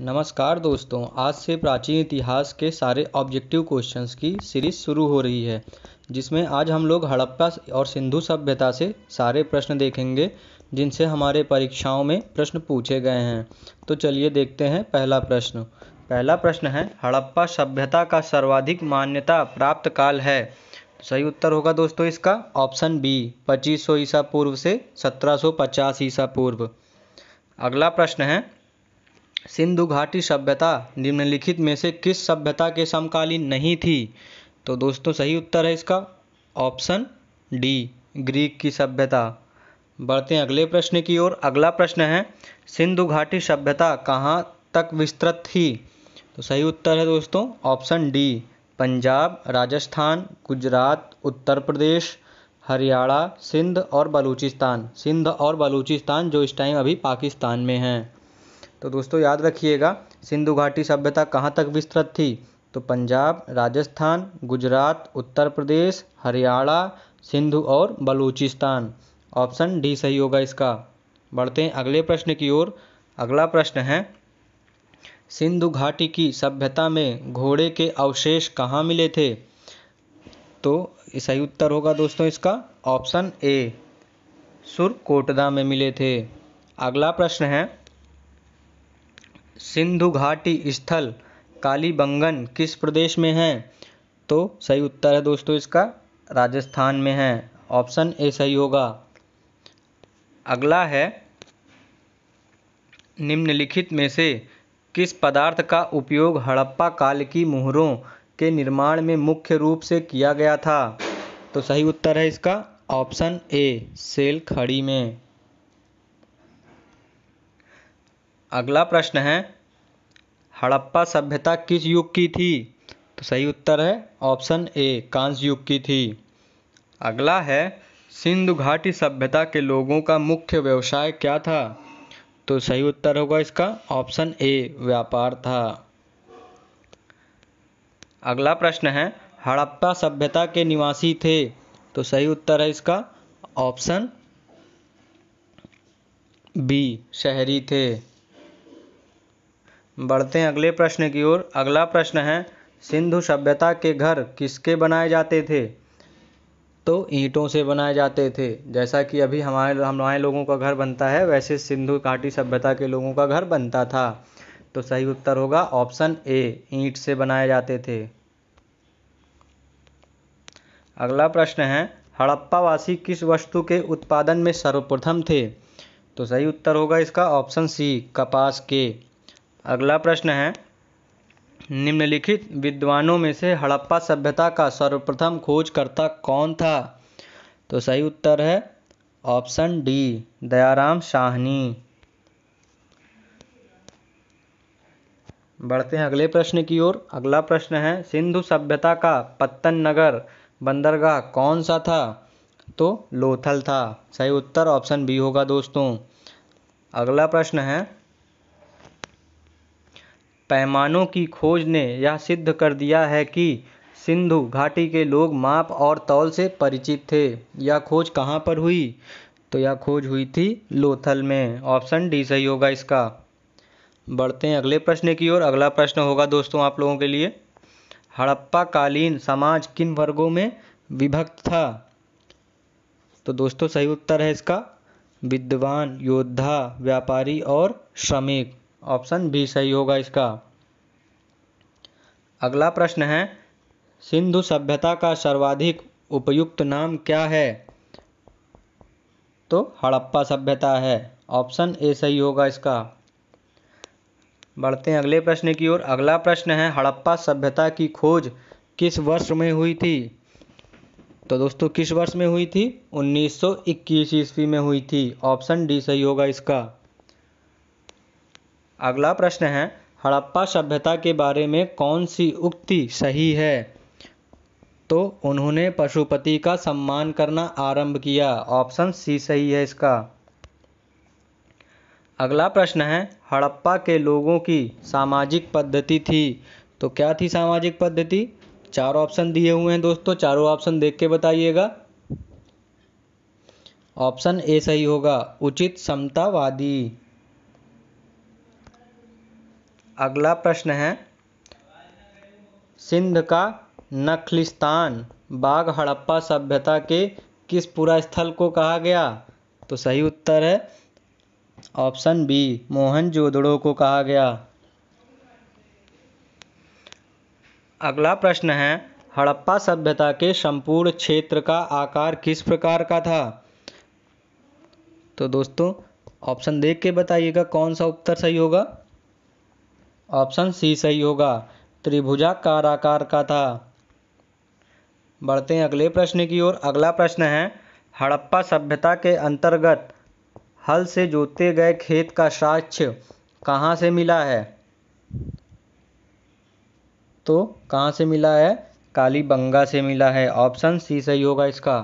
नमस्कार दोस्तों आज से प्राचीन इतिहास के सारे ऑब्जेक्टिव क्वेश्चंस की सीरीज शुरू हो रही है जिसमें आज हम लोग हड़प्पा और सिंधु सभ्यता से सारे प्रश्न देखेंगे जिनसे हमारे परीक्षाओं में प्रश्न पूछे गए हैं तो चलिए देखते हैं पहला प्रश्न पहला प्रश्न है हड़प्पा सभ्यता का सर्वाधिक मान्यता प्राप्त काल है सही उत्तर होगा दोस्तों इसका ऑप्शन बी 2500 ईसा पूर्व से 1750 ईसा पूर्व अगला प्रश्न है सिंधु घाटी सभ्यता निम्नलिखित में से किस सभ्यता के समकालीन नहीं थी तो दोस्तों सही उत्तर है इसका ऑप्शन डी ग्रीक की सभ्यता बढ़ते हैं अगले प्रश्न की ओर अगला प्रश्न है सिंधु घाटी सभ्यता कहाँ तक विस्तृत थी तो सही उत्तर है दोस्तों ऑप्शन डी पंजाब राजस्थान गुजरात उत्तर प्रदेश हरियाणा सिंध और बलूचिस्तान सिंध और बलूचिस्तान जो इस टाइम अभी पाकिस्तान में हैं तो दोस्तों याद रखिएगा सिंधु घाटी सभ्यता कहाँ तक विस्तृत थी तो पंजाब राजस्थान गुजरात उत्तर प्रदेश हरियाणा सिंधु और बलूचिस्तान ऑप्शन डी सही होगा इसका बढ़ते हैं अगले प्रश्न की ओर अगला प्रश्न है सिंधु घाटी की सभ्यता में घोड़े के अवशेष कहाँ मिले थे तो सही उत्तर होगा दोस्तों इसका ऑप्शन ए सुरकोटदा में मिले थे अगला प्रश्न है सिंधु घाटी स्थल कालीबंगन किस प्रदेश में है तो सही उत्तर है दोस्तों इसका राजस्थान में है ऑप्शन ए सही होगा अगला है निम्नलिखित में से किस पदार्थ का उपयोग हड़प्पा काल की मुहरों के निर्माण में मुख्य रूप से किया गया था तो सही उत्तर है इसका ऑप्शन ए सेल खड़ी में अगला प्रश्न है हड़प्पा सभ्यता किस युग की थी तो सही उत्तर है ऑप्शन ए कांस युग की थी अगला है सिंधु घाटी सभ्यता के लोगों का मुख्य व्यवसाय क्या था तो सही उत्तर होगा इसका ऑप्शन ए व्यापार था अगला प्रश्न है हड़प्पा सभ्यता के निवासी थे तो सही उत्तर है इसका ऑप्शन बी शहरी थे बढ़ते हैं अगले प्रश्न की ओर अगला प्रश्न है सिंधु सभ्यता के घर किसके बनाए जाते थे तो ईंटों से बनाए जाते थे जैसा कि अभी हमारे हमारे लोगों का घर बनता है वैसे सिंधु घाटी सभ्यता के लोगों का घर बनता था तो सही उत्तर होगा ऑप्शन ए ईंट से बनाए जाते थे अगला प्रश्न है हड़प्पावासी किस वस्तु के उत्पादन में सर्वप्रथम थे तो सही उत्तर होगा इसका ऑप्शन सी कपास के अगला प्रश्न है निम्नलिखित विद्वानों में से हड़प्पा सभ्यता का सर्वप्रथम खोजकर्ता कौन था तो सही उत्तर है ऑप्शन डी दयाराम शाहनी बढ़ते हैं अगले प्रश्न की ओर अगला प्रश्न है सिंधु सभ्यता का पत्तन नगर बंदरगाह कौन सा था तो लोथल था सही उत्तर ऑप्शन बी होगा दोस्तों अगला प्रश्न है पैमानों की खोज ने यह सिद्ध कर दिया है कि सिंधु घाटी के लोग माप और तौल से परिचित थे यह खोज कहाँ पर हुई तो यह खोज हुई थी लोथल में ऑप्शन डी सही होगा इसका बढ़ते हैं अगले प्रश्न की ओर अगला प्रश्न होगा दोस्तों आप लोगों के लिए हड़प्पा कालीन समाज किन वर्गों में विभक्त था तो दोस्तों सही उत्तर है इसका विद्वान योद्धा व्यापारी और श्रमिक ऑप्शन बी सही होगा इसका अगला प्रश्न है सिंधु सभ्यता का सर्वाधिक उपयुक्त नाम क्या है तो हड़प्पा सभ्यता है ऑप्शन ए सही होगा इसका बढ़ते हैं अगले प्रश्न की ओर अगला प्रश्न है हड़प्पा सभ्यता की खोज किस वर्ष में हुई थी तो दोस्तों किस वर्ष में हुई थी 1921 ईस्वी में हुई थी ऑप्शन डी सही होगा इसका अगला प्रश्न है हड़प्पा सभ्यता के बारे में कौन सी उक्ति सही है तो उन्होंने पशुपति का सम्मान करना आरंभ किया ऑप्शन सी सही है इसका अगला प्रश्न है हड़प्पा के लोगों की सामाजिक पद्धति थी तो क्या थी सामाजिक पद्धति चार ऑप्शन दिए हुए हैं दोस्तों चारों ऑप्शन देख के बताइएगा ऑप्शन ए सही होगा उचित समतावादी अगला प्रश्न है सिंध का नखलिस्तान बाघ हड़प्पा सभ्यता के किस पूरा स्थल को कहा गया तो सही उत्तर है ऑप्शन बी मोहनजोदड़ो को कहा गया अगला प्रश्न है हड़प्पा सभ्यता के संपूर्ण क्षेत्र का आकार किस प्रकार का था तो दोस्तों ऑप्शन देख के बताइएगा कौन सा उत्तर सही होगा ऑप्शन सी सही होगा त्रिभुजाकार आकार का था बढ़ते हैं अगले प्रश्न की ओर अगला प्रश्न है हड़प्पा सभ्यता के अंतर्गत हल से जोते गए खेत का साक्ष्य कहाँ से मिला है तो कहाँ से मिला है कालीबंगा से मिला है ऑप्शन सी सही होगा इसका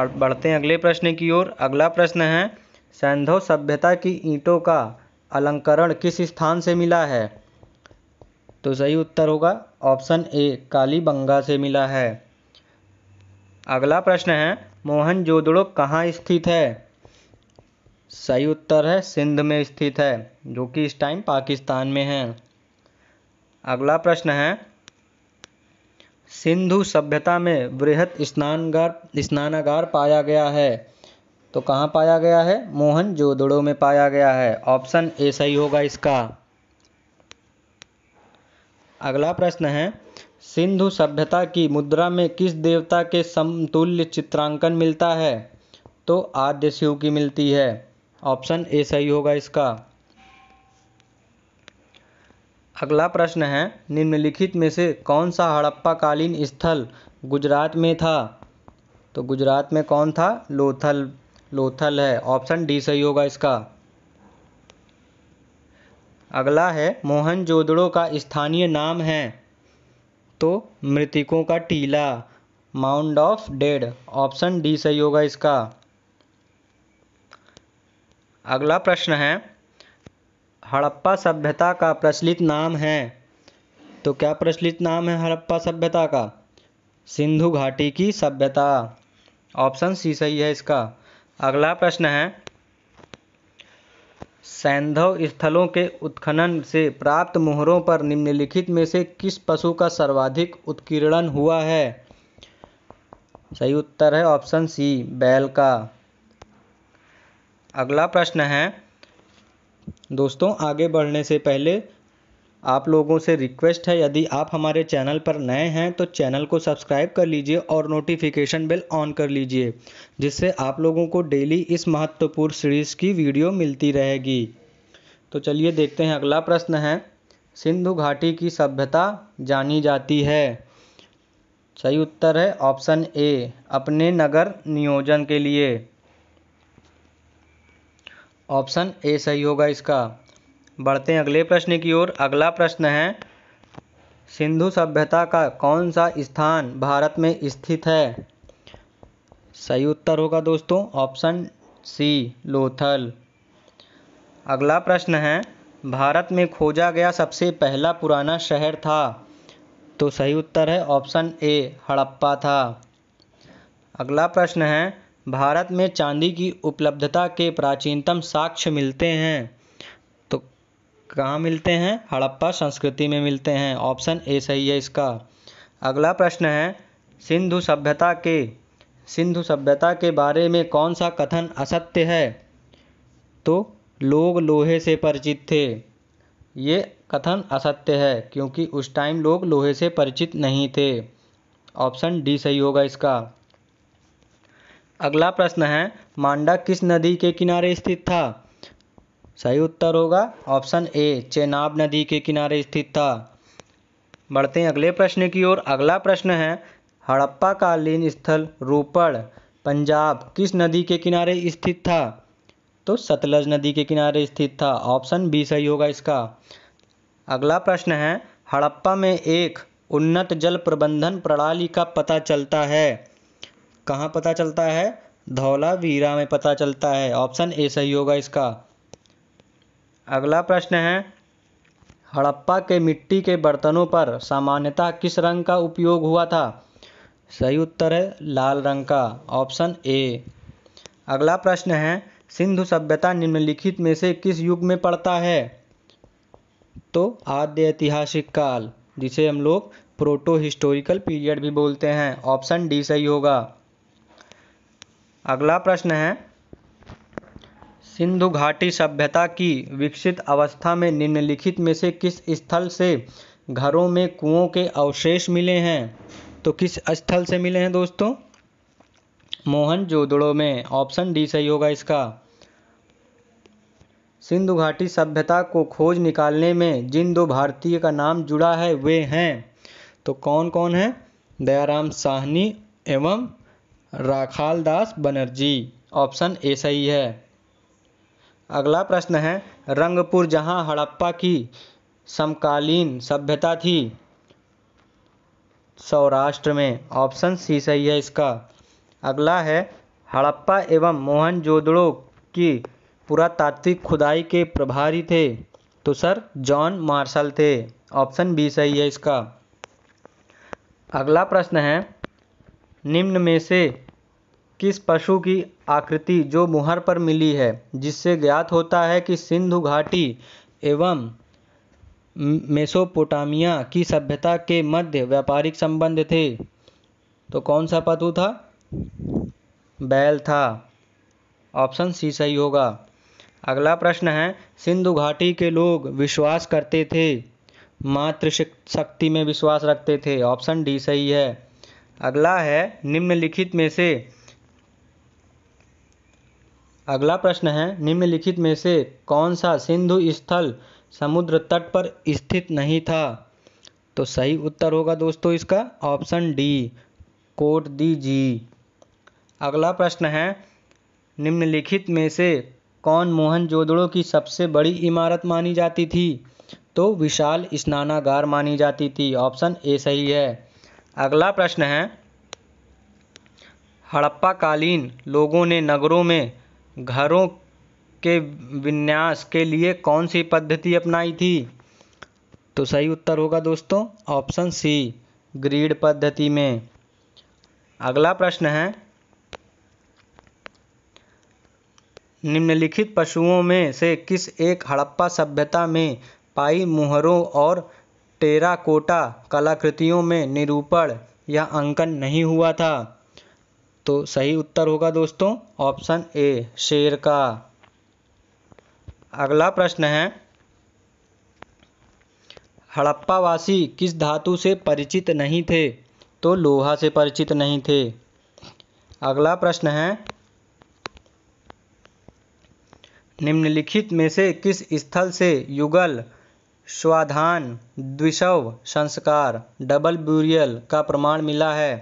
और बढ़ते हैं अगले प्रश्न की ओर अगला प्रश्न है सैंधव सभ्यता की ईंटों का अलंकरण किस स्थान से मिला है तो सही उत्तर होगा ऑप्शन ए कालीबंगा से मिला है अगला प्रश्न है मोहनजोदड़ो कहाँ स्थित है सही उत्तर है सिंध में स्थित है जो कि इस टाइम पाकिस्तान में है अगला प्रश्न है सिंधु सभ्यता में वृहत स्नानगार स्नानागार पाया गया है तो कहाँ पाया गया है मोहन जोदड़ो में पाया गया है ऑप्शन ए सही होगा इसका अगला प्रश्न है सिंधु सभ्यता की मुद्रा में किस देवता के समतुल्य चित्रांकन मिलता है तो आद्य शिव की मिलती है ऑप्शन ए सही होगा इसका अगला प्रश्न है निम्नलिखित में से कौन सा हड़प्पा कालीन स्थल गुजरात में था तो गुजरात में कौन था लोथल लोथल है ऑप्शन डी सही होगा इसका अगला है मोहनजोदड़ो का स्थानीय नाम है तो मृतिकों का टीला mound of dead option D सही होगा इसका अगला प्रश्न है हड़प्पा सभ्यता का प्रचलित नाम है तो क्या प्रचलित नाम है हड़प्पा सभ्यता का सिंधु घाटी की सभ्यता ऑप्शन सी सही है इसका अगला प्रश्न है सैंधव स्थलों के उत्खनन से प्राप्त मोहरों पर निम्नलिखित में से किस पशु का सर्वाधिक उत्कीर्णन हुआ है सही उत्तर है ऑप्शन सी बैल का अगला प्रश्न है दोस्तों आगे बढ़ने से पहले आप लोगों से रिक्वेस्ट है यदि आप हमारे चैनल पर नए हैं तो चैनल को सब्सक्राइब कर लीजिए और नोटिफिकेशन बेल ऑन कर लीजिए जिससे आप लोगों को डेली इस महत्वपूर्ण सीरीज़ की वीडियो मिलती रहेगी तो चलिए देखते हैं अगला प्रश्न है सिंधु घाटी की सभ्यता जानी जाती है सही उत्तर है ऑप्शन ए अपने नगर नियोजन के लिए ऑप्शन ए सही होगा इसका बढ़ते हैं अगले प्रश्न की ओर अगला प्रश्न है सिंधु सभ्यता का कौन सा स्थान भारत में स्थित है सही उत्तर होगा दोस्तों ऑप्शन सी लोथल अगला प्रश्न है भारत में खोजा गया सबसे पहला पुराना शहर था तो सही उत्तर है ऑप्शन ए हड़प्पा था अगला प्रश्न है भारत में चांदी की उपलब्धता के प्राचीनतम साक्ष्य मिलते हैं कहाँ मिलते हैं हड़प्पा संस्कृति में मिलते हैं ऑप्शन ए सही है इसका अगला प्रश्न है सिंधु सभ्यता के सिंधु सभ्यता के बारे में कौन सा कथन असत्य है तो लोग लोहे से परिचित थे ये कथन असत्य है क्योंकि उस टाइम लोग लोहे से परिचित नहीं थे ऑप्शन डी सही होगा इसका अगला प्रश्न है मांडा किस नदी के किनारे स्थित था सही उत्तर होगा ऑप्शन ए चेनाब नदी के किनारे स्थित था बढ़ते हैं अगले प्रश्न की ओर अगला प्रश्न है हड़प्पा कालीन स्थल रोपड़ पंजाब किस नदी के किनारे स्थित था तो सतलज नदी के किनारे स्थित था ऑप्शन बी सही होगा इसका अगला प्रश्न है हड़प्पा में एक उन्नत जल प्रबंधन प्रणाली का पता चलता है कहाँ पता चलता है धौलावीरा में पता चलता है ऑप्शन ए सही होगा इसका अगला प्रश्न है हड़प्पा के मिट्टी के बर्तनों पर सामान्यतः किस रंग का उपयोग हुआ था सही उत्तर है लाल रंग का ऑप्शन ए अगला प्रश्न है सिंधु सभ्यता निम्नलिखित में से किस युग में पड़ता है तो आद्य ऐतिहासिक काल जिसे हम लोग प्रोटो हिस्टोरिकल पीरियड भी बोलते हैं ऑप्शन डी सही होगा अगला प्रश्न है सिंधु घाटी सभ्यता की विकसित अवस्था में निम्नलिखित में से किस स्थल से घरों में कुओं के अवशेष मिले हैं तो किस स्थल से मिले हैं दोस्तों मोहन जोदड़ो में ऑप्शन डी सही होगा इसका सिंधु घाटी सभ्यता को खोज निकालने में जिन दो भारतीय का नाम जुड़ा है वे हैं तो कौन कौन है दयाराम साहनी एवं राखाल दास बनर्जी ऑप्शन ए सही है अगला प्रश्न है रंगपुर जहां हड़प्पा की समकालीन सभ्यता थी सौराष्ट्र में ऑप्शन सी सही है इसका अगला है हड़प्पा एवं मोहनजोदड़ो की पुरातात्विक खुदाई के प्रभारी थे तो सर जॉन मार्शल थे ऑप्शन बी सही है इसका अगला प्रश्न है निम्न में से किस पशु की आकृति जो मुहर पर मिली है जिससे ज्ञात होता है कि सिंधु घाटी एवं मेसोपोटामिया की सभ्यता के मध्य व्यापारिक संबंध थे तो कौन सा पशु था बैल था ऑप्शन सी सही होगा अगला प्रश्न है सिंधु घाटी के लोग विश्वास करते थे मातृ शक्ति में विश्वास रखते थे ऑप्शन डी सही है अगला है निम्नलिखित में से अगला प्रश्न है निम्नलिखित में से कौन सा सिंधु स्थल समुद्र तट पर स्थित नहीं था तो सही उत्तर होगा दोस्तों इसका option D Kot Diji अगला प्रश्न है निम्नलिखित में से कौन जोदड़ो की सबसे बड़ी इमारत मानी जाती थी तो विशाल स्नानागार मानी जाती थी ऑप्शन ए सही है अगला प्रश्न है हड़प्पाकालीन लोगों ने नगरों में घरों के विन्यास के लिए कौन सी पद्धति अपनाई थी तो सही उत्तर होगा दोस्तों ऑप्शन सी ग्रीड पद्धति में अगला प्रश्न है निम्नलिखित पशुओं में से किस एक हड़प्पा सभ्यता में पाई मुहरों और टेराकोटा कलाकृतियों में निरूपण या अंकन नहीं हुआ था तो सही उत्तर होगा दोस्तों ऑप्शन ए शेर का अगला प्रश्न है हड़प्पावासी किस धातु से परिचित नहीं थे तो लोहा से परिचित नहीं थे अगला प्रश्न है निम्नलिखित में से किस स्थल से युगल स्वाधान द्विशव संस्कार डबल ब्यूरियल का प्रमाण मिला है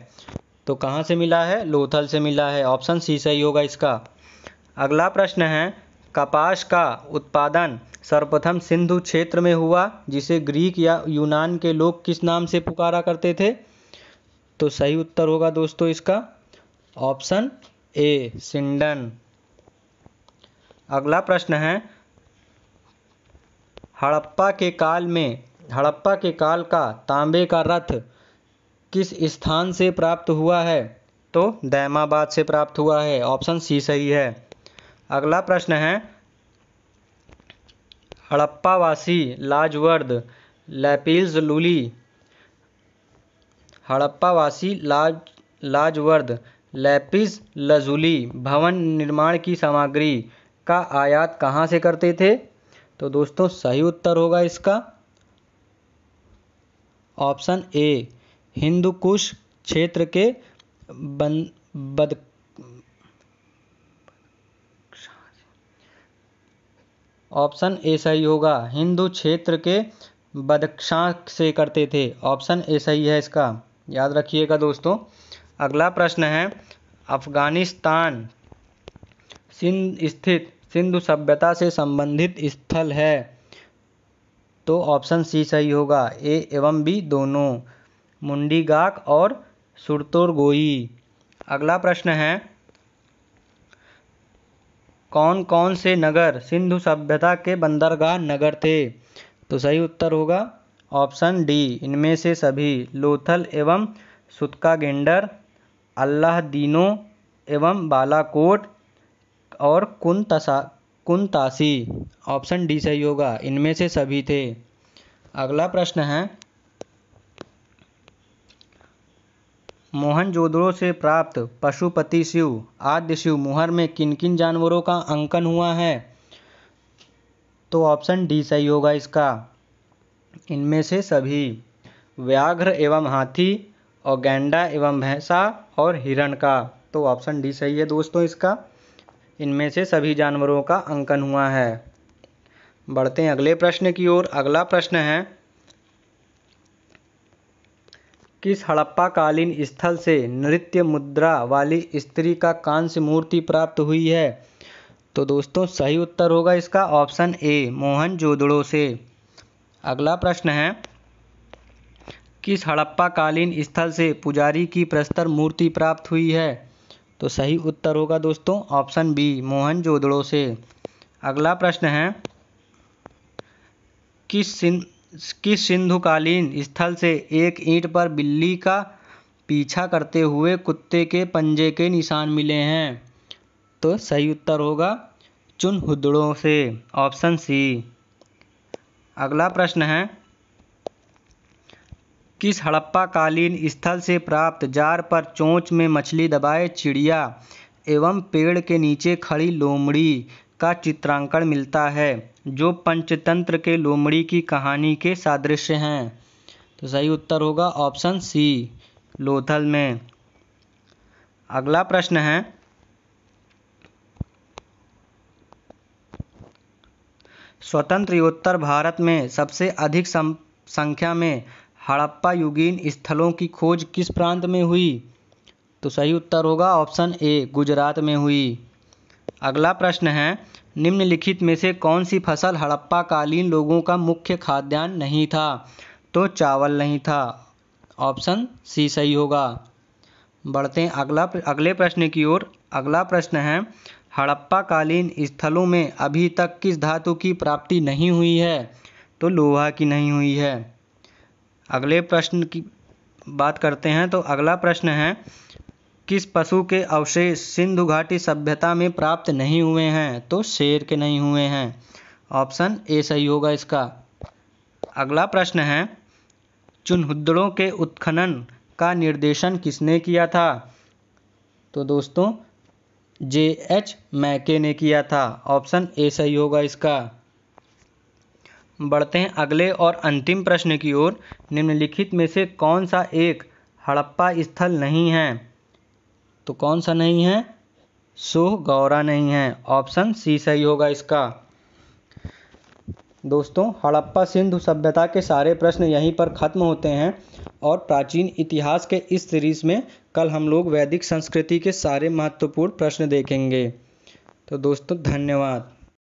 तो कहाँ से मिला है लोथल से मिला है ऑप्शन सी सही होगा इसका अगला प्रश्न है कपास का उत्पादन सर्वप्रथम सिंधु क्षेत्र में हुआ जिसे ग्रीक या यूनान के लोग किस नाम से पुकारा करते थे तो सही उत्तर होगा दोस्तों इसका ऑप्शन ए सिंडन अगला प्रश्न है हड़प्पा के काल में हड़प्पा के काल का तांबे का रथ किस स्थान से प्राप्त हुआ है तो दैमाबाद से प्राप्त हुआ है ऑप्शन सी सही है अगला प्रश्न है हड़प्पावासी लाजवर्द लैपिल्स लूली हड़प्पावासी लाज लाजवर्द लैपिस लजुली भवन निर्माण की सामग्री का आयात कहाँ से करते थे तो दोस्तों सही उत्तर होगा इसका ऑप्शन ए कुश क्षेत्र के बन बद ऑप्शन ए सही होगा हिंदू क्षेत्र के बदक्षा से करते थे ऑप्शन ए सही है इसका याद रखिएगा दोस्तों अगला प्रश्न है अफगानिस्तान सिंध स्थित सिंधु सभ्यता से संबंधित स्थल है तो ऑप्शन सी सही होगा ए एवं बी दोनों मुंडीगाक और सुरतोरगोई अगला प्रश्न है कौन कौन से नगर सिंधु सभ्यता के बंदरगाह नगर थे तो सही उत्तर होगा ऑप्शन डी इनमें से सभी लोथल एवं सुतका गेंडर अल्लाह दीनो एवं बालाकोट और कुंतसा कुंतासी ऑप्शन डी सही होगा इनमें से सभी थे अगला प्रश्न है मोहनजोदड़ो से प्राप्त पशुपति शिव आद्य शिव मुहर में किन किन जानवरों का अंकन हुआ है तो ऑप्शन डी सही होगा इसका इनमें से सभी व्याघ्र एवं हाथी और गैंडा एवं भैंसा और हिरण का तो ऑप्शन डी सही है दोस्तों इसका इनमें से सभी जानवरों का अंकन हुआ है बढ़ते हैं अगले प्रश्न की ओर अगला प्रश्न है किस हड़प्पाकालीन स्थल से नृत्य मुद्रा वाली स्त्री का कांस्य मूर्ति प्राप्त हुई है तो दोस्तों सही उत्तर होगा इसका ऑप्शन ए मोहनजोदड़ो से अगला प्रश्न है किस हड़प्पाकालीन स्थल से पुजारी की प्रस्तर मूर्ति प्राप्त हुई है तो सही उत्तर होगा दोस्तों ऑप्शन बी मोहनजोदड़ो से अगला प्रश्न है किस सिंध की सिंधुकालीन स्थल से एक ईंट पर बिल्ली का पीछा करते हुए कुत्ते के पंजे के निशान मिले हैं तो सही उत्तर होगा चुनहुदड़ों से ऑप्शन सी अगला प्रश्न है किस हड़प्पा कालीन स्थल से प्राप्त जार पर चोंच में मछली दबाए चिड़िया एवं पेड़ के नीचे खड़ी लोमड़ी का चित्रांकन मिलता है जो पंचतंत्र के लोमड़ी की कहानी के सादृश्य हैं तो सही उत्तर होगा ऑप्शन सी लोथल में अगला प्रश्न है स्वतंत्र उत्तर भारत में सबसे अधिक संख्या में हड़प्पा युगीन स्थलों की खोज किस प्रांत में हुई तो सही उत्तर होगा ऑप्शन ए गुजरात में हुई अगला प्रश्न है निम्नलिखित में से कौन सी फसल हड़प्पा कालीन लोगों का मुख्य खाद्यान्न नहीं था तो चावल नहीं था ऑप्शन सी सही होगा बढ़ते हैं अगला अगले प्रश्न की ओर अगला प्रश्न है हड़प्पा कालीन स्थलों में अभी तक किस धातु की प्राप्ति नहीं हुई है तो लोहा की नहीं हुई है अगले प्रश्न की बात करते हैं तो अगला प्रश्न है किस पशु के अवशेष सिंधु घाटी सभ्यता में प्राप्त नहीं हुए हैं तो शेर के नहीं हुए हैं ऑप्शन ए सही होगा इसका अगला प्रश्न है चुनहुद्दड़ों के उत्खनन का निर्देशन किसने किया था तो दोस्तों जे एच मैके ने किया था ऑप्शन ए सही होगा इसका बढ़ते हैं अगले और अंतिम प्रश्न की ओर निम्नलिखित में से कौन सा एक हड़प्पा स्थल नहीं है तो कौन सा नहीं है सुह गौरा नहीं है ऑप्शन सी सही होगा इसका दोस्तों हड़प्पा सिंधु सभ्यता के सारे प्रश्न यहीं पर ख़त्म होते हैं और प्राचीन इतिहास के इस सीरीज़ में कल हम लोग वैदिक संस्कृति के सारे महत्वपूर्ण प्रश्न देखेंगे तो दोस्तों धन्यवाद